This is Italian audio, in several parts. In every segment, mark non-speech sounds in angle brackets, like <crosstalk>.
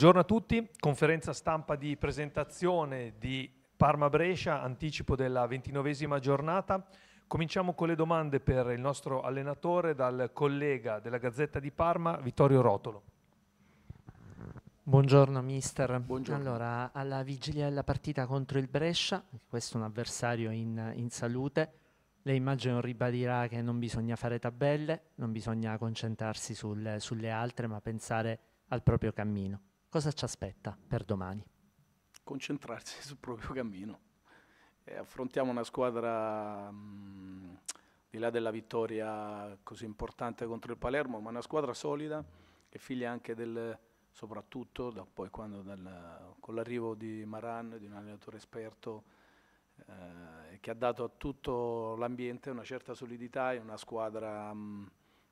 Buongiorno a tutti, conferenza stampa di presentazione di Parma-Brescia, anticipo della ventinovesima giornata. Cominciamo con le domande per il nostro allenatore dal collega della Gazzetta di Parma, Vittorio Rotolo. Buongiorno mister, Buongiorno. Allora, alla vigilia della partita contro il Brescia, questo è un avversario in, in salute, le immagino ribadirà che non bisogna fare tabelle, non bisogna concentrarsi sul, sulle altre ma pensare al proprio cammino Cosa ci aspetta per domani? Concentrarsi <laughs> sul proprio cammino. Eh, affrontiamo una squadra, mh, mm, di là della vittoria così importante contro il Palermo, ma una squadra solida che figlia anche del, soprattutto da poi quando dal, con l'arrivo di Maran, di un allenatore esperto, eh, che ha dato a tutto l'ambiente una certa solidità e una squadra, mh, mm,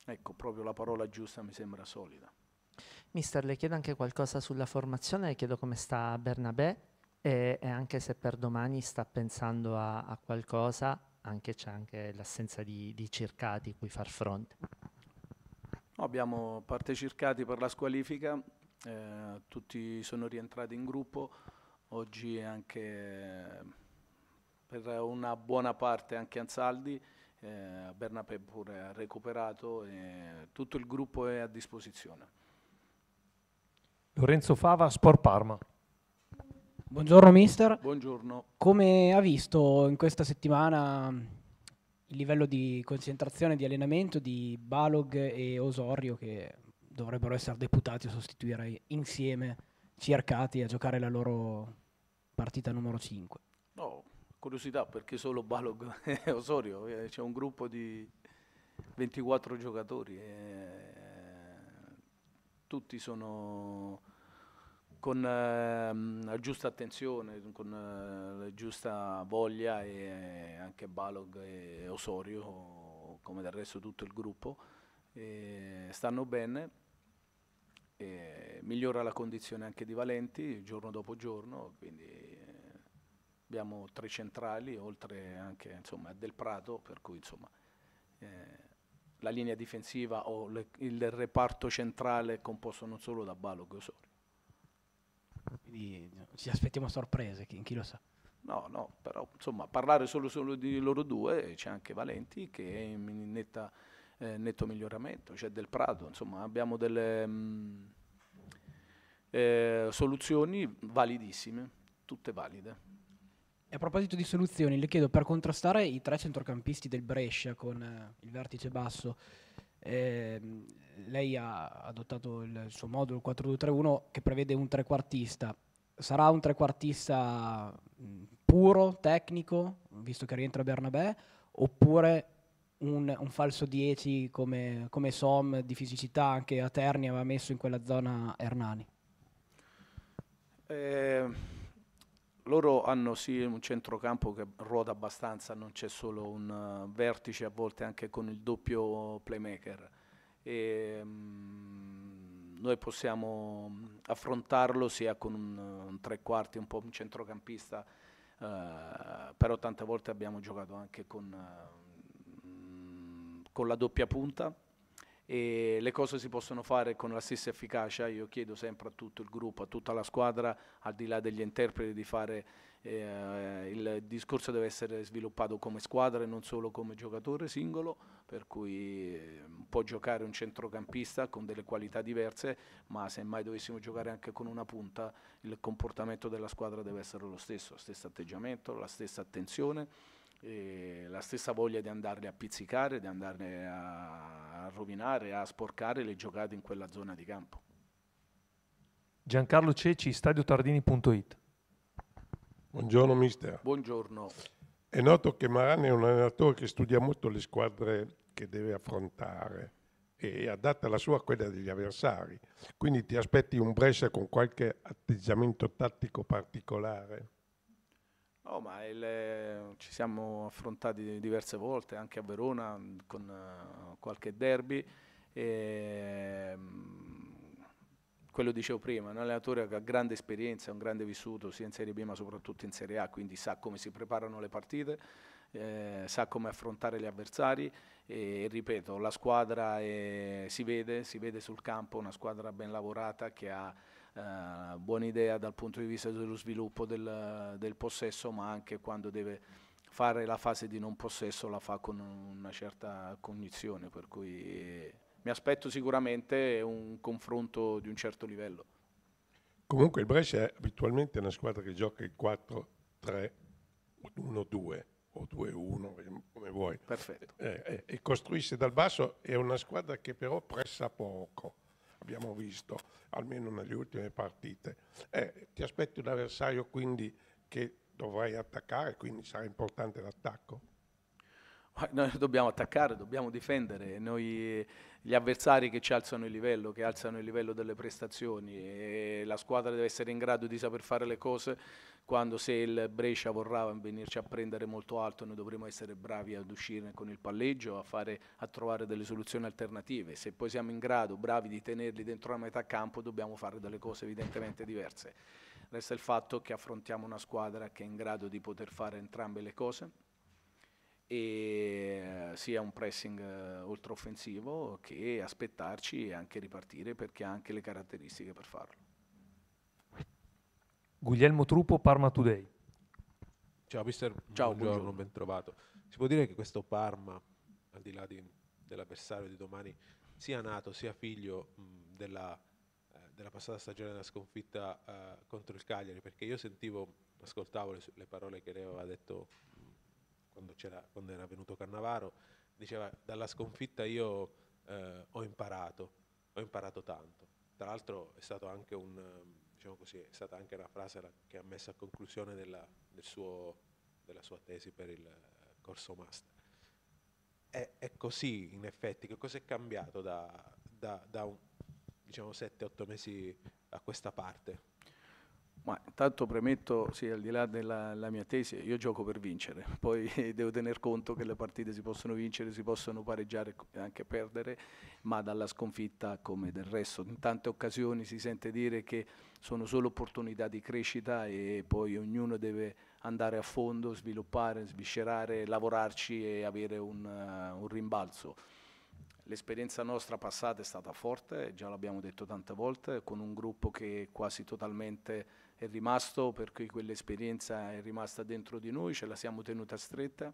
ecco proprio la parola giusta mi sembra solida. Mister, le chiedo anche qualcosa sulla formazione, le chiedo come sta Bernabé e, e anche se per domani sta pensando a, a qualcosa, anche c'è anche l'assenza di, di Circati cui far fronte. No, abbiamo parte Circati per la squalifica, eh, tutti sono rientrati in gruppo, oggi anche per una buona parte anche Ansaldi, eh, Bernabé pure ha recuperato, tutto il gruppo è a disposizione. Lorenzo Fava, Sport Parma. Buongiorno mister. Buongiorno. Come ha visto in questa settimana il livello di concentrazione di allenamento di Balog e Osorio che dovrebbero essere deputati a sostituire insieme Circati a giocare la loro partita numero 5? No, curiosità perché solo Balog <laughs> e Osorio, eh, c'è un gruppo di 24 giocatori. E eh, tutti sono con eh, la giusta attenzione, con eh, la giusta voglia e anche Balog e Osorio, come del resto tutto il gruppo, e stanno bene, e migliora la condizione anche di Valenti giorno dopo giorno, quindi eh, abbiamo tre centrali, oltre anche insomma, del Prato, per cui insomma... Eh, la linea difensiva o le, il reparto centrale composto non solo da Balog e Osorio. Quindi ci aspettiamo sorprese, chi, chi lo sa. No, no, però insomma parlare solo, solo di loro due, c'è anche Valenti che è in netta, eh, netto miglioramento, c'è Del Prato, insomma abbiamo delle mh, mm, eh, soluzioni validissime, tutte valide a proposito di soluzioni, le chiedo per contrastare i tre centrocampisti del Brescia con eh, il vertice basso. Eh, lei ha adottato il suo modulo 4-2-3-1 che prevede un trequartista. Sarà un trequartista puro, tecnico, visto che rientra Bernabé, oppure un, un falso 10 come, come Som di fisicità anche a Terni aveva messo in quella zona Hernani? Eh loro hanno sì un centrocampo che ruota abbastanza, non c'è solo un eh, vertice, a volte anche con il doppio playmaker. E, ehm, mh, noi possiamo affrontarlo sia con un, un tre quarti, un po' un centrocampista, eh, però tante volte abbiamo giocato anche con, mh, eh, con la doppia punta e le cose si possono fare con la stessa efficacia. Io chiedo sempre a tutto il gruppo, a tutta la squadra, al di là degli interpreti, di fare eh, il discorso deve essere sviluppato come squadra e non solo come giocatore singolo, per cui eh, può giocare un centrocampista con delle qualità diverse, ma se mai dovessimo giocare anche con una punta, il comportamento della squadra deve essere lo stesso, lo stesso atteggiamento, la stessa attenzione e la stessa voglia di andarle a pizzicare, di andarle a, a rovinare, a sporcare le giocate in quella zona di campo. Giancarlo Ceci, stadiotardini.it. Buongiorno mister. Buongiorno. È noto che Maran è un allenatore che studia molto le squadre che deve affrontare e adatta la sua a quella degli avversari. Quindi ti aspetti un Brescia con qualche atteggiamento tattico particolare? No, oh, ma il, eh, ci siamo affrontati diverse volte, anche a Verona, con eh, qualche derby. E, ehm, quello dicevo prima, un allenatore che ha grande esperienza, un grande vissuto sia in Serie B ma soprattutto in Serie A, quindi sa come si preparano le partite, eh, sa come affrontare gli avversari e ripeto, la squadra è, eh, si vede, si vede sul campo, una squadra ben lavorata che ha eh, buona idea dal punto di vista dello sviluppo del, del, possesso, ma anche quando deve fare la fase di non possesso la fa con una certa cognizione, per cui mi aspetto sicuramente un confronto di un certo livello. Comunque il Brescia è abitualmente una squadra che gioca il 4-3-1-2 o 2-1, come vuoi. Perfetto. Eh, eh, e costruisce dal basso, è una squadra che però pressa poco abbiamo visto, almeno nelle ultime partite. Eh, ti aspetti un avversario quindi che dovrai attaccare, quindi sarà importante l'attacco? Noi <laughs> dobbiamo attaccare, dobbiamo difendere, noi, gli avversari che ci alzano il livello, che alzano il livello delle prestazioni la squadra deve essere in grado di saper fare le cose quando se il Brescia vorrà venirci a prendere molto alto noi dovremo essere bravi ad uscire con il palleggio, a, fare, a trovare delle soluzioni alternative, se poi siamo in grado, bravi di tenerli dentro la metà campo dobbiamo fare delle cose evidentemente diverse. Resta il fatto che affrontiamo una squadra che è in grado di poter fare entrambe le cose e eh, sia un pressing uh, eh, oltreoffensivo che aspettarci e anche ripartire perché ha anche le caratteristiche per farlo. Guglielmo Truppo, Parma Today. Ciao mister, Ciao, buongiorno, buongiorno. ben trovato. Si può dire che questo Parma, al di là di, dell'avversario di domani, sia nato sia figlio mh, della, eh, della, passata stagione della sconfitta eh, contro il Cagliari, perché io sentivo, ascoltavo le, le parole che lei aveva detto quando, quando era venuto Cannavaro, diceva dalla sconfitta io eh, ho imparato, ho imparato tanto. Tra l'altro è, un, diciamo così, è stata anche una frase che ha messo a conclusione della, del suo, della sua tesi per il eh, corso master. È, è, così in effetti, che cosa è cambiato da, da, da diciamo 7-8 mesi a questa parte? Ma intanto premetto, sì, al di là della mia tesi, io gioco per vincere, poi eh, <laughs> devo tener conto che le partite si possono vincere, si possono pareggiare e anche perdere, ma dalla sconfitta come del resto. In tante occasioni si sente dire che sono solo opportunità di crescita e poi ognuno deve andare a fondo, sviluppare, sviscerare, lavorarci e avere un, uh, un rimbalzo. L'esperienza nostra passata è stata forte, già l'abbiamo detto tante volte, con un gruppo che quasi totalmente è rimasto, per cui quell'esperienza è rimasta dentro di noi, ce la siamo tenuta stretta,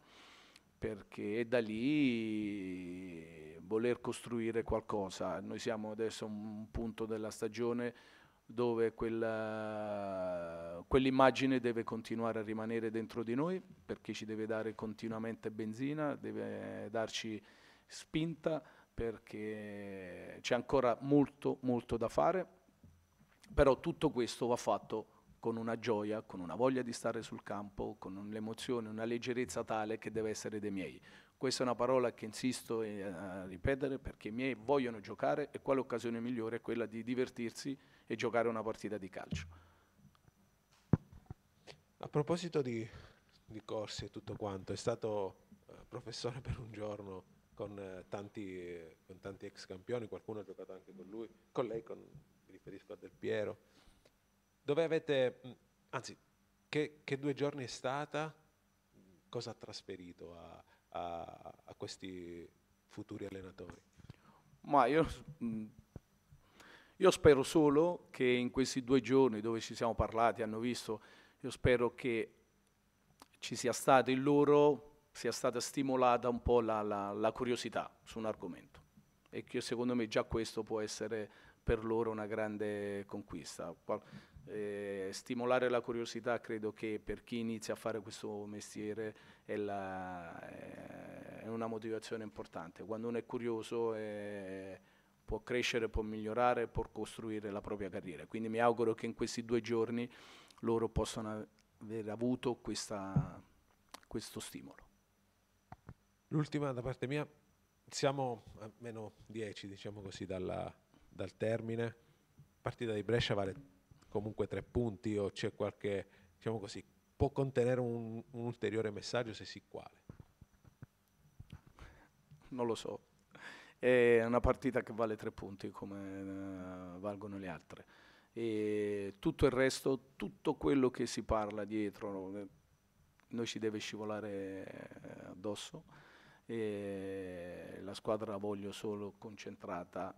perché è da lì voler costruire qualcosa. Noi siamo adesso a un punto della stagione dove quella, quell'immagine deve continuare a rimanere dentro di noi perché ci deve dare continuamente benzina, deve darci spinta perché c'è ancora molto molto da fare, però tutto questo va fatto con una gioia, con una voglia di stare sul campo, con un'emozione, una leggerezza tale che deve essere dei miei. Questa è una parola che insisto eh, a ripetere perché i miei vogliono giocare e quale occasione migliore è quella di divertirsi e giocare una partita di calcio. A proposito di, di corsi e tutto quanto, è stato eh, professore per un giorno con, eh, tanti, con tanti ex campioni, qualcuno ha giocato anche con lui, con lei, con, mi riferisco a Del Piero. Dove avete, mm, anzi, che, che due giorni è stata? Cosa ha trasferito a, a, a questi futuri allenatori? Ma io, mm, io spero solo che in questi due giorni dove ci siamo parlati, hanno visto, io spero che ci sia stato in loro sia stata stimolata un po' la, la, la, curiosità su un argomento e che secondo me già questo può essere per loro una grande conquista. Eh, stimolare la curiosità credo che per chi inizia a fare questo mestiere è, la, eh, è una motivazione importante. Quando uno è curioso eh, può crescere, può migliorare, può costruire la propria carriera. Quindi mi auguro che in questi due giorni loro possano aver avuto questa, questo stimolo. L'ultima da parte mia, siamo a meno 10 diciamo così dalla, dal termine, partita di Brescia vale comunque tre punti o c'è qualche, diciamo così, può contenere un, un ulteriore messaggio se sì quale? Non lo so, è una partita che vale tre punti come uh, valgono le altre. E tutto il resto, tutto quello che si parla dietro, eh, noi ci deve scivolare eh, addosso. E la squadra la voglio solo concentrata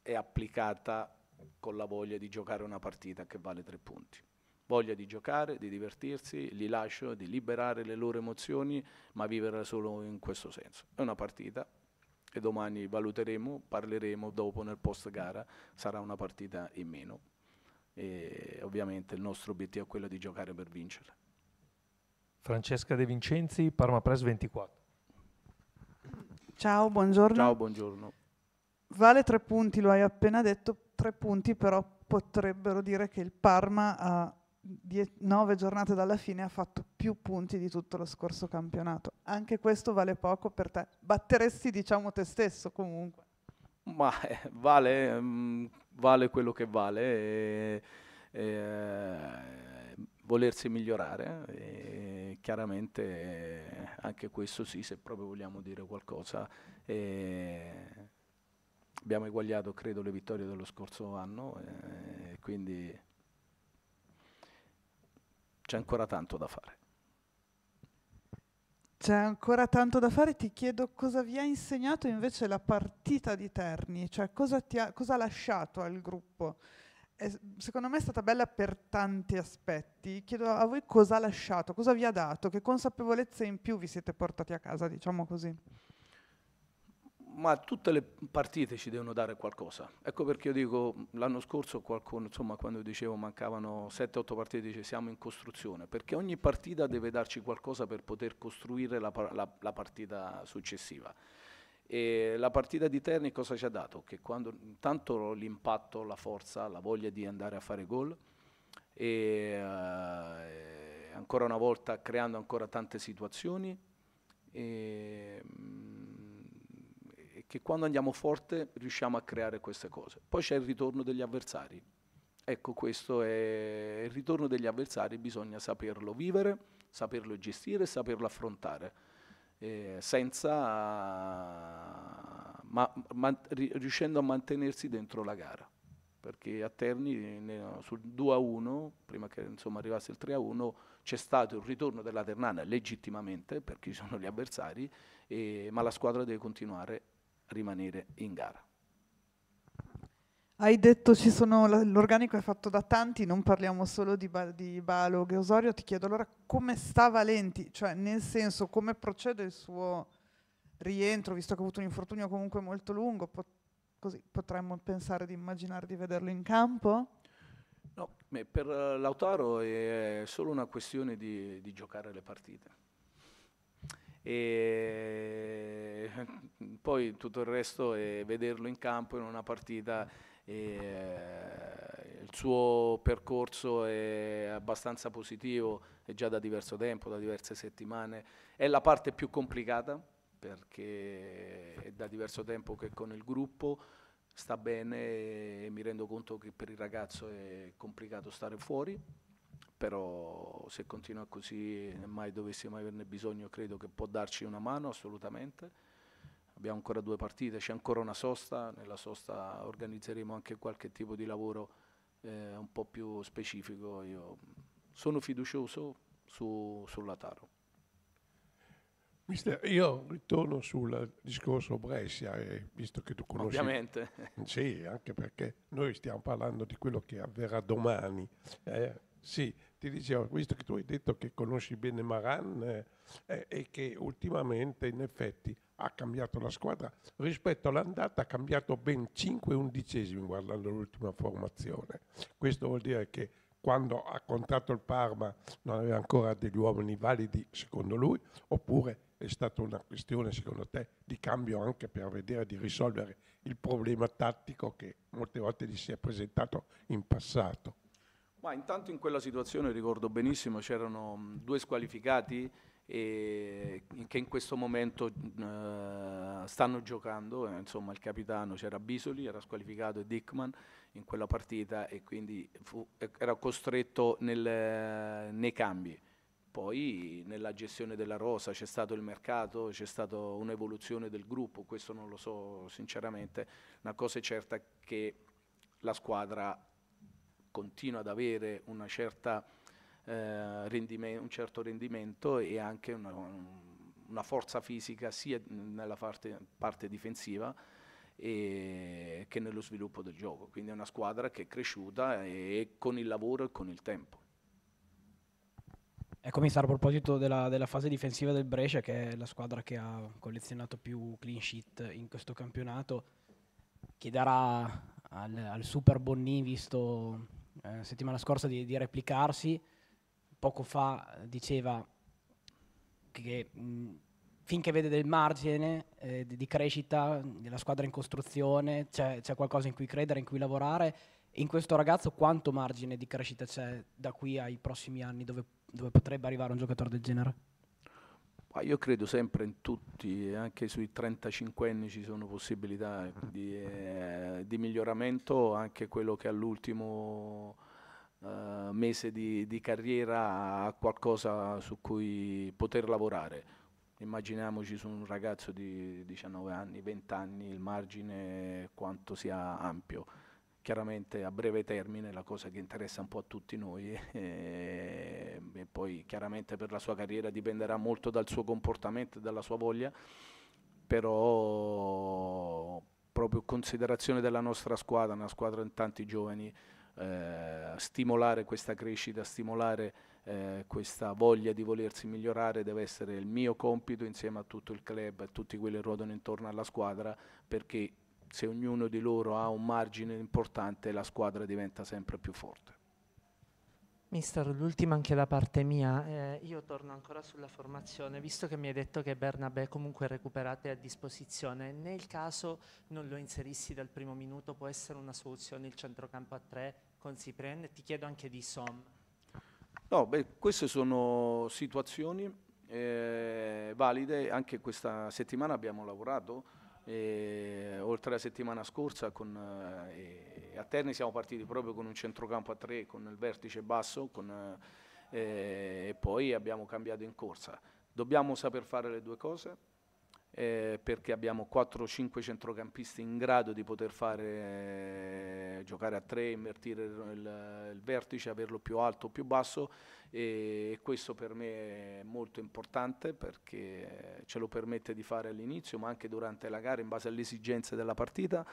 e applicata con la voglia di giocare una partita che vale tre punti. Voglia di giocare, di divertirsi, li lascio, di liberare le loro emozioni, ma vivere solo in questo senso. È una partita e domani valuteremo, parleremo dopo nel post gara, sarà una partita in meno. E ovviamente il nostro obiettivo è quello di giocare per vincere. Francesca De Vincenzi, Parma Press 24. Ciao, buongiorno. Ciao, buongiorno. Vale tre punti, lo hai appena detto, tre punti però potrebbero dire che il Parma ha die- nove giornate dalla fine ha fatto più punti di tutto lo scorso campionato. Anche questo vale poco per te. Batteresti diciamo te stesso comunque. Ma eh, vale, mh, mm, vale, quello che vale. E, e, eh, volersi migliorare e chiaramente anche questo sì se proprio vogliamo dire qualcosa e, abbiamo eguagliato credo le vittorie dello scorso anno, eh, quindi c'è ancora tanto da fare. C'è ancora tanto da fare, ti chiedo cosa vi ha insegnato invece la partita di Terni, cioè cosa, ha, cosa ha, lasciato al gruppo. È, secondo me è stata bella per tanti aspetti, chiedo a voi cosa ha lasciato, cosa vi ha dato, che consapevolezze in più vi siete portati a casa, diciamo così ma tutte le partite ci devono dare qualcosa. Ecco perché io dico, l'anno scorso qualcuno, insomma, quando dicevo mancavano 7-8 partite, dice siamo in costruzione, perché ogni partita deve darci qualcosa per poter costruire la, la, la partita successiva. E la partita di Terni cosa ci ha dato? Che quando, intanto l'impatto, la forza, la voglia di andare a fare gol e eh, ancora una volta creando ancora tante situazioni. E, mh, che quando andiamo forte riusciamo a creare queste cose. Poi c'è il ritorno degli avversari. Ecco, questo è il ritorno degli avversari, bisogna saperlo vivere, saperlo gestire, saperlo affrontare, eh, senza, ma, ma, riuscendo a mantenersi dentro la gara. Perché a Terni sul 2-1, prima che insomma, arrivasse il 3-1, c'è stato il ritorno della Ternana legittimamente, perché ci sono gli avversari, e, ma la squadra deve continuare rimanere in gara. Hai detto ci sono, l'organico è fatto da tanti, non parliamo solo di, ba, di Balog e Osorio, ti chiedo allora come sta Valenti, cioè nel senso come procede il suo rientro, visto che ha avuto un infortunio comunque molto lungo, pot- così potremmo pensare di immaginare di vederlo in campo? No, per Lautaro è solo una questione di, di giocare le partite e <laughs> poi tutto il resto è vederlo in campo in una partita eh, il suo percorso è abbastanza positivo è già da diverso tempo, da diverse settimane è la parte più complicata perché è da diverso tempo che con il gruppo sta bene e mi rendo conto che per il ragazzo è complicato stare fuori però se continua così e mai dovessimo averne bisogno credo che può darci una mano assolutamente. Abbiamo ancora due partite, c'è ancora una sosta, nella sosta organizzeremo anche qualche tipo di lavoro eh, un po' più specifico. Io sono fiducioso su, sulla Taro. Mister, io ritorno sul discorso Brescia, eh, visto che tu conosci... Ovviamente. Sì, anche perché noi stiamo parlando di quello che avverrà domani. Eh, sì, ti dicevo, visto che tu hai detto che conosci bene Maran eh, eh, e che ultimamente in effetti ha cambiato la squadra, rispetto all'andata ha cambiato ben 5 undicesimi guardando l'ultima formazione. Questo vuol dire che quando ha contratto il Parma non aveva ancora degli uomini validi secondo lui, oppure è stata una questione secondo te di cambio anche per vedere di risolvere il problema tattico che molte volte gli si è presentato in passato? Ma intanto in quella situazione, ricordo benissimo, c'erano mm, due squalificati che in questo momento mm, eh, stanno giocando, eh, insomma il capitano c'era Bisoli, era squalificato e Dickman in quella partita e quindi fu, era costretto nel, eh, nei cambi. Poi nella gestione della rosa c'è stato il mercato, c'è stata un'evoluzione del gruppo, questo non lo so sinceramente, una cosa è certa che la squadra continua ad avere certa, eh, rendime, un certo rendimento e anche una, una forza fisica sia nella parte, parte difensiva che nello sviluppo del gioco. Quindi è una squadra che è cresciuta e con il lavoro e con il tempo. Ecco, mi sta a proposito della, della, fase difensiva del Brescia, che è la squadra che ha collezionato più clean sheet in questo campionato, chiederà al, al super Bonni, visto eh, settimana scorsa di, di, replicarsi, poco fa diceva che, che mh, finché vede del margine eh, di, di, crescita della squadra in costruzione, c'è, c'è, qualcosa in cui credere, in cui lavorare. In questo ragazzo quanto margine di crescita c'è da qui ai prossimi anni dove, dove potrebbe arrivare un giocatore del genere? Ma io credo sempre in tutti, eh, anche sui 35 anni ci sono possibilità di, eh, di miglioramento, anche quello che all'ultimo eh, mese di, di, carriera ha qualcosa su cui poter lavorare. Immaginiamoci su un ragazzo di 19 anni, 20 anni, il margine quanto sia ampio chiaramente a breve termine, la cosa che interessa un po' a tutti noi eh, e, poi chiaramente per la sua carriera dipenderà molto dal suo comportamento e dalla sua voglia, però proprio considerazione della nostra squadra, una squadra in tanti giovani, eh, stimolare questa crescita, stimolare eh, questa voglia di volersi migliorare deve essere il mio compito insieme a tutto il club, e tutti quelli che ruotano intorno alla squadra, perché se ognuno di loro ha un margine importante la squadra diventa sempre più forte. Mister, l'ultima anche da parte mia, eh, io torno ancora sulla formazione, visto che mi hai detto che Bernabé comunque recuperate a disposizione, nel caso non lo inserissi dal primo minuto può essere una soluzione il centrocampo a tre con Ciprian ti chiedo anche di Som. No, beh, queste sono situazioni eh, valide, anche questa settimana abbiamo lavorato e, oltre la settimana scorsa con, eh, a Terni siamo partiti proprio con un centrocampo a tre, con il vertice basso con, eh, e poi abbiamo cambiato in corsa. Dobbiamo saper fare le due cose, eh, perché abbiamo 4-5 centrocampisti in grado di poter fare eh, giocare a 3, invertire il, il, vertice, averlo più alto o più basso e, e questo per me è molto importante perché ce lo permette di fare all'inizio ma anche durante la gara in base alle esigenze della partita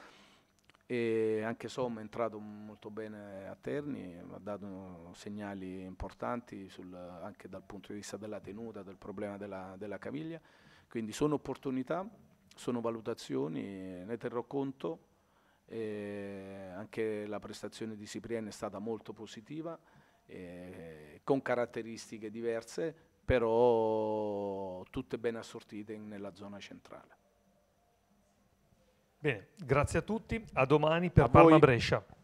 e anche Somma è entrato molto bene a Terni, ha dato segnali importanti sul, anche dal punto di vista della tenuta, del problema della, della caviglia. Quindi sono opportunità, sono valutazioni, ne terrò conto. Eh, anche la prestazione di Cipriani è stata molto positiva, eh, con caratteristiche diverse, però tutte ben assortite nella zona centrale. Bene, grazie a tutti, a domani per a Parma voi. Brescia.